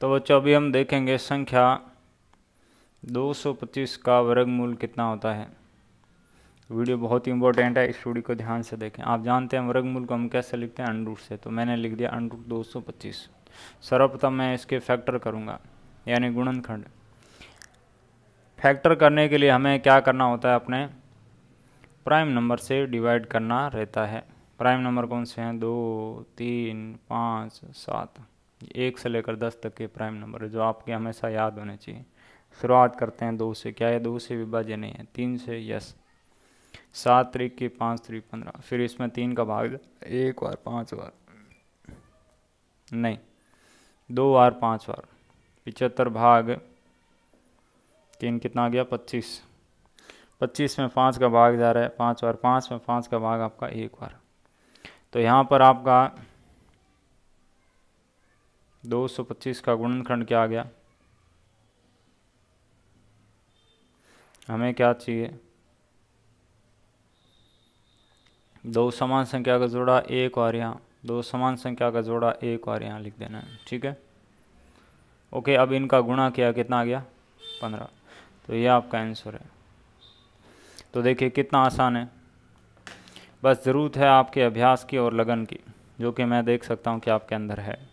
तो बच्चों अभी हम देखेंगे संख्या 225 का वर्गमूल कितना होता है वीडियो बहुत ही इंपॉर्टेंट है इस वीडियो को ध्यान से देखें आप जानते हैं वर्गमूल को हम कैसे लिखते हैं अनरूट से तो मैंने लिख दिया अनरूट दो सौ पच्चीस सर्वप्रथम मैं इसके फैक्टर करूँगा यानी गुणनखंड फैक्टर करने के लिए हमें क्या करना होता है अपने प्राइम नंबर से डिवाइड करना रहता है प्राइम नंबर कौन से हैं दो तीन पाँच सात एक से लेकर दस तक के प्राइम नंबर जो आपके हमेशा याद होने चाहिए शुरुआत करते हैं दो से क्या है दो से विभाज्य नहीं है तीन से यस सात तरीक की पाँच तरीक पंद्रह फिर इसमें तीन का भाग एक बार पाँच बार नहीं दो बार पाँच बार पिचहत्तर भाग तीन कितना आ गया पच्चीस पच्चीस में पाँच का भाग जा रहा है पाँच बार पाँच में पाँच का भाग आपका एक बार तो यहाँ पर आपका 225 का गुणनखंड क्या आ गया हमें क्या चाहिए दो समान संख्या का जोड़ा एक और यहाँ दो समान संख्या का जोड़ा एक और यहाँ लिख देना है ठीक है ओके अब इनका गुणा किया कितना आ गया पंद्रह तो ये आपका आंसर है तो देखिए कितना आसान है बस ज़रूरत है आपके अभ्यास की और लगन की जो कि मैं देख सकता हूँ कि आपके अंदर है